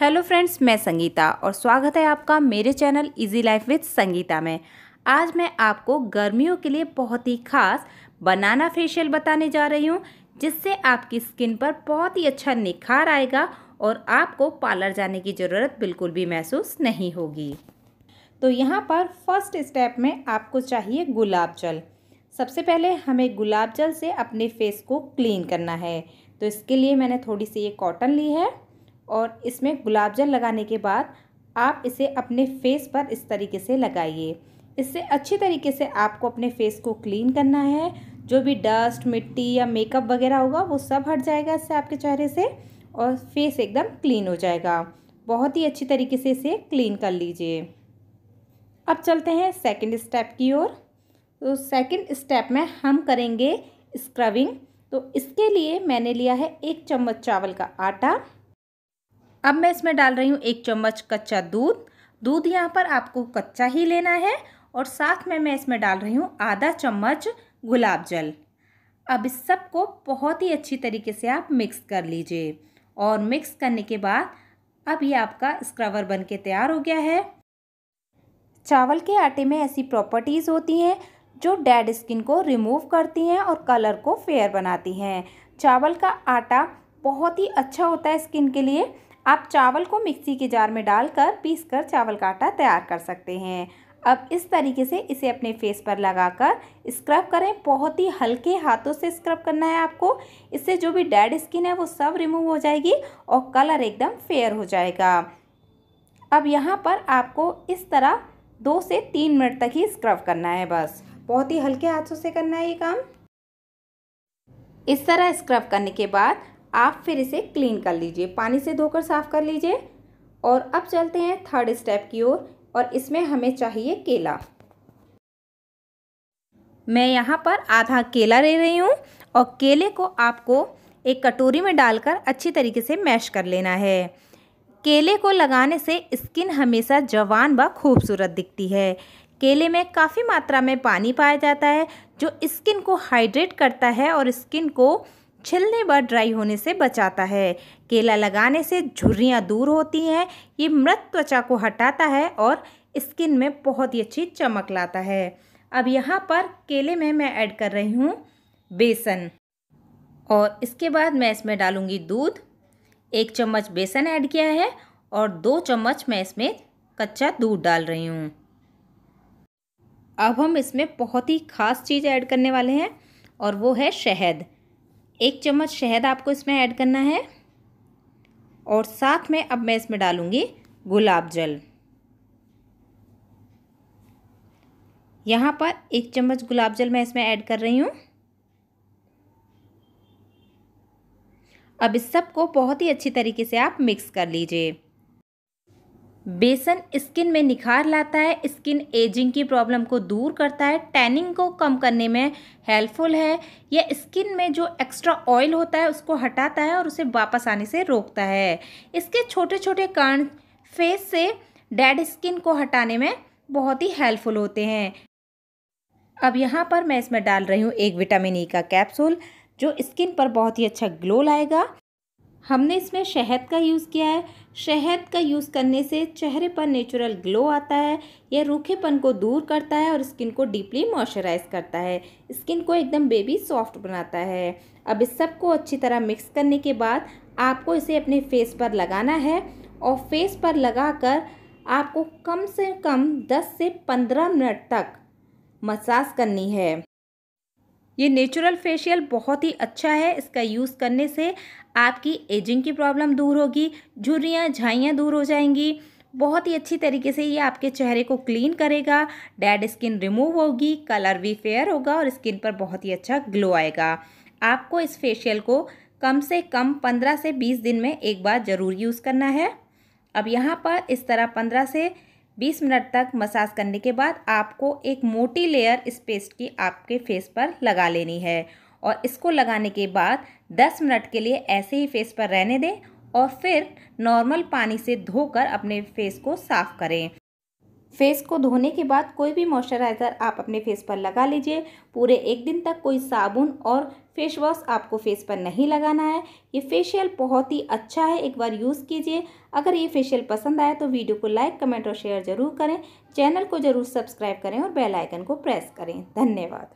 hello friends मैं संगीता और स्वागत है आपका मेरे channel easy life with Sangeeta में आज मैं आपको गर्मियों के लिए बहुत ही खास बनाना फेशियल बताने जा रही हूँ जिससे आपकी स्किन पर बहुत ही अच्छा निखार आएगा और आपको पार्लर जाने की ज़रूरत बिल्कुल भी महसूस नहीं होगी तो यहाँ पर फर्स्ट स्टेप में आपको चाहिए गुलाब जल सबसे पहले हमें गुलाब जल से अपने फेस को क्लीन करना है तो इसके लिए मैंने थोड़ी सी ये कॉटन ली है और इसमें गुलाब जल लगाने के बाद आप इसे अपने फेस पर इस तरीके से लगाइए इससे अच्छी तरीके से आपको अपने फेस को क्लीन करना है जो भी डस्ट मिट्टी या मेकअप वगैरह होगा वो सब हट जाएगा इससे आपके चेहरे से और फेस एकदम क्लीन हो जाएगा बहुत ही अच्छी तरीके से इसे क्लीन कर लीजिए अब चलते हैं सेकंड स्टेप की ओर तो सेकंड स्टेप में हम करेंगे स्क्रबिंग तो इसके लिए मैंने लिया है एक चम्मच चावल का आटा अब मैं इसमें डाल रही हूँ एक चम्मच कच्चा दूध दूध यहाँ पर आपको कच्चा ही लेना है और साथ में मैं इसमें डाल रही हूँ आधा चम्मच गुलाब जल अब इस सब को बहुत ही अच्छी तरीके से आप मिक्स कर लीजिए और मिक्स करने के बाद अब ये आपका स्क्रवर बन के तैयार हो गया है चावल के आटे में ऐसी प्रॉपर्टीज़ होती हैं जो डेड स्किन को रिमूव करती हैं और कलर को फेयर बनाती हैं चावल का आटा बहुत ही अच्छा होता है स्किन के लिए आप चावल को मिक्सी के जार में डालकर पीस कर चावल का आटा तैयार कर सकते हैं अब इस तरीके से इसे अपने फेस पर लगाकर स्क्रब करें बहुत ही हल्के हाथों से स्क्रब करना है आपको इससे जो भी डेड स्किन है वो सब रिमूव हो जाएगी और कलर एकदम फेयर हो जाएगा अब यहाँ पर आपको इस तरह दो से तीन मिनट तक ही स्क्रब करना है बस बहुत ही हल्के हाथों से करना है ये काम इस तरह स्क्रब करने के बाद आप फिर इसे क्लीन कर लीजिए पानी से धोकर साफ़ कर लीजिए और अब चलते हैं थर्ड स्टेप की ओर और, और इसमें हमें चाहिए केला मैं यहाँ पर आधा केला ले रही हूँ और केले को आपको एक कटोरी में डालकर अच्छी तरीके से मैश कर लेना है केले को लगाने से स्किन हमेशा जवान व खूबसूरत दिखती है केले में काफ़ी मात्रा में पानी पाया जाता है जो स्किन को हाइड्रेट करता है और स्किन को छिलने व ड्राई होने से बचाता है केला लगाने से झुर्रियाँ दूर होती हैं ये मृत त्वचा को हटाता है और स्किन में बहुत ही अच्छी चमक लाता है अब यहाँ पर केले में मैं ऐड कर रही हूँ बेसन और इसके बाद मैं इसमें डालूँगी दूध एक चम्मच बेसन ऐड किया है और दो चम्मच मैं इसमें कच्चा दूध डाल रही हूँ अब हम इसमें बहुत ही ख़ास चीज़ ऐड करने वाले हैं और वो है शहद एक चम्मच शहद आपको इसमें ऐड करना है और साथ में अब मैं इसमें डालूँगी गुलाब जल यहाँ पर एक चम्मच गुलाब जल मैं इसमें ऐड कर रही हूँ अब इस सब को बहुत ही अच्छी तरीके से आप मिक्स कर लीजिए बेसन स्किन में निखार लाता है स्किन एजिंग की प्रॉब्लम को दूर करता है टैनिंग को कम करने में हेल्पफुल है यह स्किन में जो एक्स्ट्रा ऑयल होता है उसको हटाता है और उसे वापस आने से रोकता है इसके छोटे छोटे कारण फेस से डेड स्किन को हटाने में बहुत ही हेल्पफुल होते हैं अब यहाँ पर मैं इसमें डाल रही हूँ एक विटामिन ई e का कैप्सूल जो स्किन पर बहुत ही अच्छा ग्लो लाएगा हमने इसमें शहद का यूज़ किया है शहद का यूज़ करने से चेहरे पर नेचुरल ग्लो आता है यह रूखेपन को दूर करता है और स्किन को डीपली मॉइस्चराइज करता है स्किन को एकदम बेबी सॉफ्ट बनाता है अब इस सब को अच्छी तरह मिक्स करने के बाद आपको इसे अपने फेस पर लगाना है और फेस पर कर आपको कम से कम दस से पंद्रह मिनट तक मसाज करनी है ये नेचुरल फेशियल बहुत ही अच्छा है इसका यूज़ करने से आपकी एजिंग की प्रॉब्लम दूर होगी झुर्रियाँ झाइयाँ दूर हो जाएंगी बहुत ही अच्छी तरीके से ये आपके चेहरे को क्लीन करेगा डेड स्किन रिमूव होगी कलर भी फेयर होगा और स्किन पर बहुत ही अच्छा ग्लो आएगा आपको इस फेशियल को कम से कम पंद्रह से बीस दिन में एक बार ज़रूर यूज़ करना है अब यहाँ पर इस तरह पंद्रह से 20 मिनट तक मसाज करने के बाद आपको एक मोटी लेयर इस पेस्ट की आपके फेस पर लगा लेनी है और इसको लगाने के बाद 10 मिनट के लिए ऐसे ही फेस पर रहने दें और फिर नॉर्मल पानी से धोकर अपने फेस को साफ़ करें फेस को धोने के बाद कोई भी मॉइस्चराइज़र आप अपने फेस पर लगा लीजिए पूरे एक दिन तक कोई साबुन और फेस वॉश आपको फेस पर नहीं लगाना है ये फेशियल बहुत ही अच्छा है एक बार यूज़ कीजिए अगर ये फेशियल पसंद आए तो वीडियो को लाइक कमेंट और शेयर ज़रूर करें चैनल को ज़रूर सब्सक्राइब करें और बेलाइकन को प्रेस करें धन्यवाद